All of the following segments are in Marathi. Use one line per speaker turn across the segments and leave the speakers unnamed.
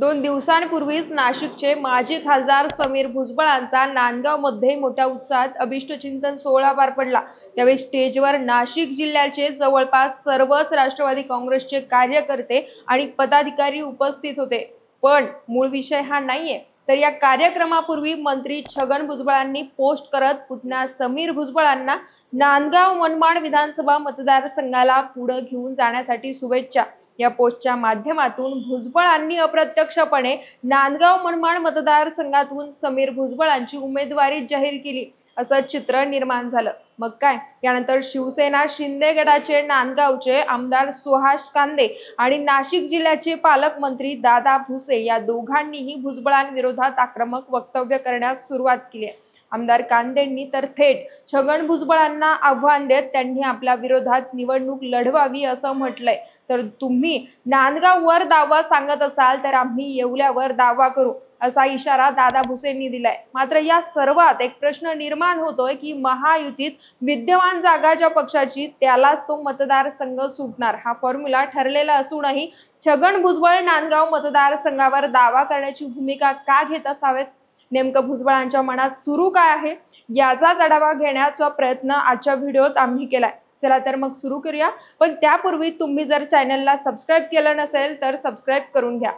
दोन दिवसांपूर्वीच नाशिकचे माजी खासदार समीर भुजबळांचा नांदगावमध्ये मोठ्या उत्साहात अभिष्टचिंतन सोहळा पार पडला त्यावेळी स्टेजवर नाशिक जिल्ह्याचे जवळपास सर्वच राष्ट्रवादी काँग्रेसचे कार्यकर्ते आणि पदाधिकारी उपस्थित होते पण मूळ विषय हा नाहीये तर या कार्यक्रमापूर्वी मंत्री छगन भुजबळांनी पोस्ट करत पुतना समीर भुजबळांना नांदगाव मनमाड विधानसभा मतदारसंघाला पुढे घेऊन जाण्यासाठी शुभेच्छा या पोस्टच्या माध्यमातून भुजबळांनी अप्रत्यक्षपणे नांदगाव मनमाड मतदारसंघातून समीर भुजबळांची उमेदवारी जाहीर केली असं चित्र निर्माण झालं मग काय यानंतर शिवसेना शिंदे गटाचे नांदगावचे आमदार सुहास कांदे आणि नाशिक जिल्ह्याचे पालकमंत्री दादा भुसे या दोघांनीही भुजबळांविरोधात आक्रमक वक्तव्य करण्यास सुरुवात केली आहे आमदार कांदेंनी तर थेट छगन भुजबळांना आव्हान देत त्यांनी आपल्या विरोधात निवडणूक लढवावी असं म्हटलंय तर तुम्ही नांदगाववर दावा सांगत असाल तर आम्ही येवल्यावर दावा करू असा इशारा दादा भुसेंनी दिलाय मात्र या सर्वात एक प्रश्न निर्माण होतोय की महायुतीत विद्यमान जागा ज्या पक्षाची त्यालाच तो मतदारसंघ सुटणार हा फॉर्म्युला ठरलेला असूनही छगन भुजबळ नांदगाव मतदारसंघावर दावा करण्याची भूमिका का घेत असावेत नेमकं भुजबळांच्या मनात सुरू काय आहे याचाच आढावा घेण्याचा प्रयत्न आजच्या व्हिडिओत आम्ही केलाय चला तर मग सुरू करूया पण त्यापूर्वी तुम्ही जर चॅनलला सबस्क्राईब केलं नसेल तर सबस्क्राईब करून घ्या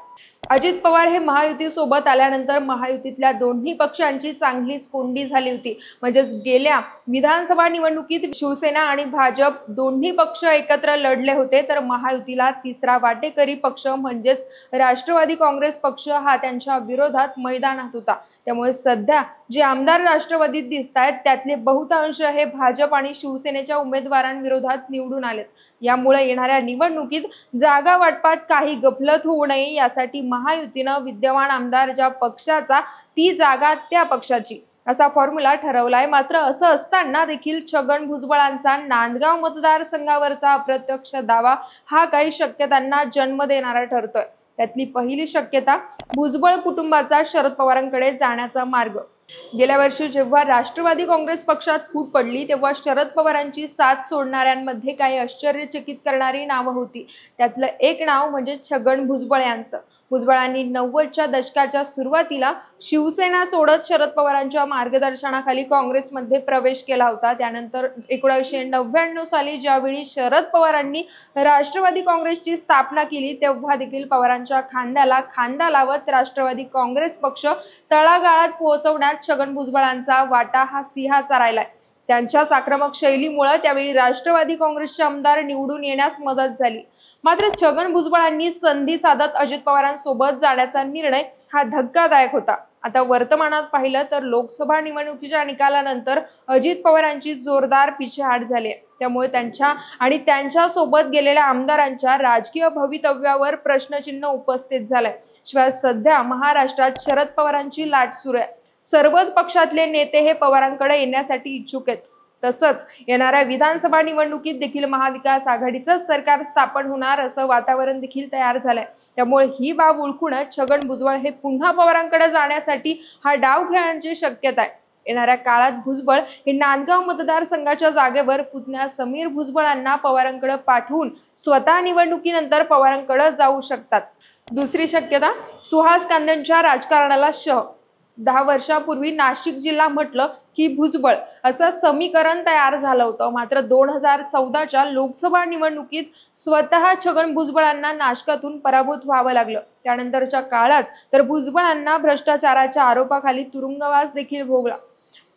अजित पवार हे महायुतीसोबत आल्यानंतर महायुतीतल्या दोन्ही पक्षांची चांगलीच कोंडी झाली होती म्हणजेच गेल्या विधानसभा निवडणुकीत शिवसेना आणि भाजप दोन्ही पक्ष एकत्र लढले होते तर महायुतीला तिसरा वाटेकरी पक्ष म्हणजेच राष्ट्रवादी काँग्रेस पक्ष हा त्यांच्या विरोधात मैदानात होता त्यामुळे सध्या जे आमदार राष्ट्रवादीत दिसत आहेत त्यातले बहुतांश हे भाजप आणि शिवसेनेच्या उमेदवारांविरोधात निवडून आलेत यामुळे येणाऱ्या निवडणुकीत जागा वाटपात काही गफलत होऊ नये यासाठी महायुतीनं विद्यमान आमदार ज्या पक्षाचा ती जागा त्या पक्षाची असा फॉर्म्युला ठरवलाय मात्र असं असताना देखील छगन भुजबळांचा नांदगाव मतदारसंघावरचा अप्रत्यक्ष दावा हा काही शक्यतांना जन्म देणारा ठरतोय त्यातली पहिली शक्यता भुजबळ कुटुंबाचा शरद पवारांकडे जाण्याचा मार्ग गेल्या वर्षी जेव्हा राष्ट्रवादी काँग्रेस पक्षात फूट पडली तेव्हा शरद पवारांची साथ सोडणाऱ्यांमध्ये काही आश्चर्यचकित करणारी नावं होती त्यातलं एक नाव म्हणजे छगन भुजबळ यांचं भुजबळांनी नव्वदच्या दशकाच्या सुरुवातीला शिवसेना सोडत शरद पवारांच्या मार्गदर्शनाखाली काँग्रेसमध्ये प्रवेश केला होता त्यानंतर एकोणीसशे नव्याण्णव साली ज्यावेळी शरद पवारांनी राष्ट्रवादी काँग्रेसची स्थापना केली तेव्हा देखील पवारांच्या खांद्याला खांदा लावत राष्ट्रवादी काँग्रेस पक्ष तळागाळात पोहोचवण्यात छगन भुजबळांचा वाटा हा सिंहाचा राहिलाय त्यांच्याच आक्रमक शैलीमुळे त्यावेळी राष्ट्रवादी काँग्रेसचे आमदार निवडून येण्यास मदत झाली मात्र छगन भुजबळांनी संधी साधत अजित पवारांसोबत जाण्याचा निर्णय हा धक्कादायक होता आता वर्तमानात पाहिलं तर लोकसभा निवडणुकीच्या निकालानंतर अजित पवारांची जोरदार पिछेहाट झाली आहे त्यामुळे त्यांच्या आणि त्यांच्यासोबत गेलेल्या आमदारांच्या राजकीय भवितव्यावर प्रश्नचिन्ह उपस्थित झालंय शिवाय सध्या महाराष्ट्रात शरद पवारांची लाट सुरू आहे सर्वच पक्षातले नेते हे पवारांकडे येण्यासाठी इच्छुक आहेत तसंच येणाऱ्या विधानसभा निवडणुकीत देखील महाविकास आघाडीचं सरकार स्थापन होणार असं वातावरण देखील तयार झालंय त्यामुळे ही बाब ओळखूनच छगन भुजबळ हे पुन्हा पवारांकडे जाण्यासाठी हा डाव घेण्याची शक्यता आहे येणाऱ्या काळात भुजबळ हे नांदगाव मतदारसंघाच्या जागेवर पुतण्या समीर भुजबळांना पवारांकडे पाठवून स्वतः निवडणुकीनंतर पवारांकडे जाऊ शकतात दुसरी शक्यता सुहास कांद्यांच्या राजकारणाला शह दहा वर्षापूर्वी नाशिक जिल्हा म्हटलं की भुजबळ असं समीकरण तयार झालं होतं मात्र दोन हजार चौदाच्या लोकसभा निवडणुकीत स्वतः छगन भुजबळांना नाशकातून पराभूत व्हावं लागलं त्यानंतरच्या काळात तर भुजबळांना भ्रष्टाचाराच्या आरोपाखाली तुरुंगवास देखील भोगला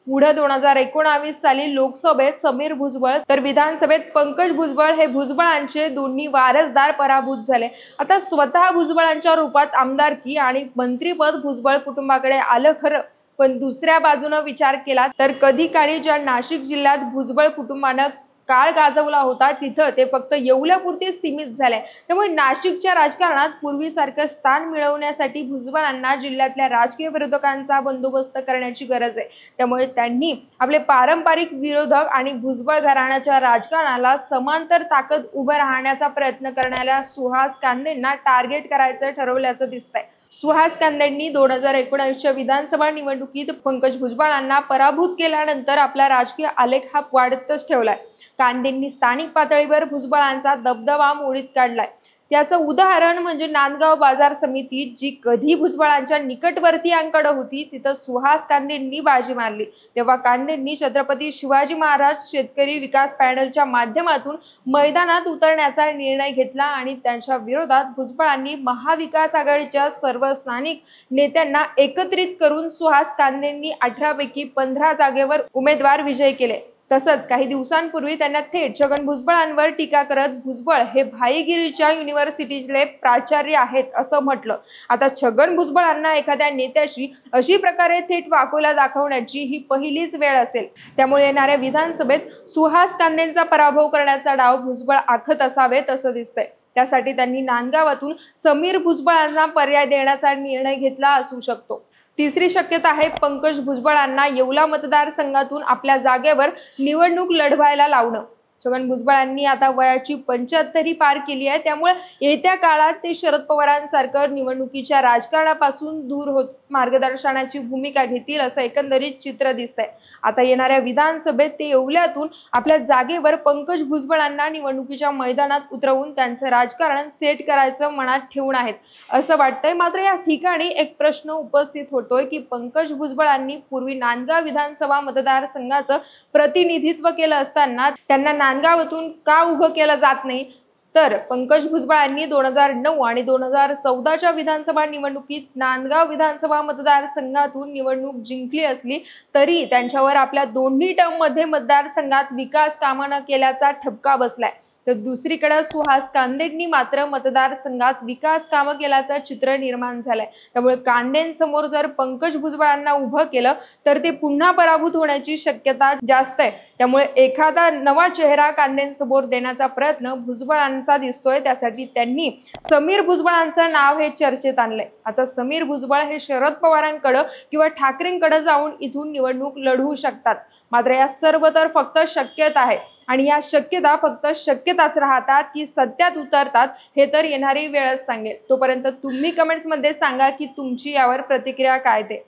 पुढे दोन हजार एकोणावीस साली लोकसभेत समीर भुजबळ तर विधानसभेत पंकज भुजबळ हे भुजबळांचे दोन्ही वारसदार पराभूत झाले आता स्वतः भुजबळांच्या रूपात आमदारकी आणि मंत्रीपद भुजबळ कुटुंबाकडे आलं खरं पण दुसऱ्या बाजूनं विचार केला तर कधी काळी ज्या नाशिक जिल्ह्यात भुजबळ कुटुंबानं काळ गाजवला होता तिथं ते फक्त येवल्यापुरते सीमित झाले त्यामुळे नाशिकच्या राजकारणात पूर्वीसारखं स्थान मिळवण्यासाठी भुजबळांना जिल्ह्यातल्या राजकीय विरोधकांचा बंदोबस्त करण्याची गरज आहे त्यामुळे त्यांनी आपले पारंपरिक विरोधक आणि भुजबळ घराण्याच्या राजकारणाला समांतर ताकद उभं राहण्याचा प्रयत्न करणाऱ्या सुहास कांदेंना टार्गेट करायचं ठरवल्याचं दिसतंय सुहास कांदेंनी दोन हजार एकोणावीसच्या विधानसभा निवडणुकीत पंकज भुजबळांना पराभूत केल्यानंतर आपला राजकीय आलेख हा वाढतच ठेवलाय कांदेंनी स्थानिक पातळीवर भुजबळांचा दबदबा मोडीत काढलाय त्याचं उदाहरण म्हणजे नांदगाव बाजार समिती जी कधी भुजबळांच्या निकटवर्तीयांकडे होती तिथं सुहास कांदेंनी बाजी मारली तेव्हा कांदेंनी छत्रपती शिवाजी महाराज शेतकरी विकास पॅनलच्या माध्यमातून मैदानात उतरण्याचा निर्णय घेतला आणि त्यांच्या विरोधात भुजबळांनी महाविकास आघाडीच्या सर्व स्थानिक नेत्यांना एकत्रित करून सुहास कांदेंनी अठरापैकी पंधरा जागेवर उमेदवार विजय केले तसंच काही दिवसांपूर्वी त्यांना थेट छगन भुजबळांवर टीका करत भुजबळ हे भाईगिरीच्या युनिव्हर्सिटीचे प्राचार्य आहेत असं म्हटलं आता छगन भुजबळांना एखाद्या नेत्याशी अशी प्रकारे थेट वाकोला दाखवण्याची ही पहिलीच वेळ असेल त्यामुळे येणाऱ्या विधानसभेत सुहास कांदेंचा पराभव करण्याचा डाव भुजबळ आखत असावेत असं दिसतंय त्यासाठी त्यांनी नांदगावातून समीर भुजबळांना पर्याय देण्याचा निर्णय घेतला असू शकतो तिसरी शक्यता आहे पंकज भुजबळांना येवला मतदारसंघातून आपल्या जागेवर निवडणूक लढवायला लावणं छगन भुजबळांनी आता वयाची पंच्याहत्तरी पार केली आहे त्यामुळे येत्या काळात ते शरद पवारांसारखं निवडणुकीच्या राजकारणापासून दूर होत मार्गदर्शनाची भूमिका घेतील असं एकंदरीत चित्र दिसत आहे आता येणाऱ्या विधानसभेत ते येवल्यातून आपल्या जागेवर पंकज भुजबळांना निवडणुकीच्या मैदानात उतरवून त्यांचं राजकारण सेट करायचं मनात ठेवून आहेत असं वाटतंय मात्र या ठिकाणी एक प्रश्न उपस्थित होतोय की पंकज भुजबळांनी पूर्वी नांदगाव विधानसभा मतदारसंघाचं प्रतिनिधित्व केलं असताना त्यांना खानगावातून का उभं केलं जात नाही तर पंकज भुजबळ यांनी दोन हजार नऊ आणि दोन हजार चौदाच्या विधानसभा निवडणुकीत नांदगाव विधानसभा मतदारसंघातून निवडणूक जिंकली असली तरी त्यांच्यावर आपल्या दोन्ही टर्ममध्ये मतदारसंघात विकास कामं न केल्याचा ठपका बसलाय तर दुसरीकडे सुहास कांदेंनी मात्र मतदारसंघात विकास कामं केल्याचं चित्र निर्माण झालंय त्यामुळे कांदेंसमोर जर पंकज भुजबळांना उभं केलं तर ते पुन्हा पराभूत होण्याची शक्यता जास्त आहे त्यामुळे एखादा नवा चेहरा कांदेंसमोर देण्याचा प्रयत्न भुजबळांचा दिसतोय त्यासाठी त्यांनी समीर भुजबळांचं नाव हे चर्चेत आणलंय आता समीर भुजबळ हे शरद पवारांकडं किंवा ठाकरेंकडे जाऊन इथून निवडणूक लढवू शकतात मात्र या सर्व तर फक्त शक्यता आहे आणि या शक्यता फक्त शक्यताच राहतात की सत्यात उतरतात हे तर येणारी वेळच सांगेल तोपर्यंत तुम्ही कमेंट्समध्ये सांगा की तुमची यावर प्रतिक्रिया काय ते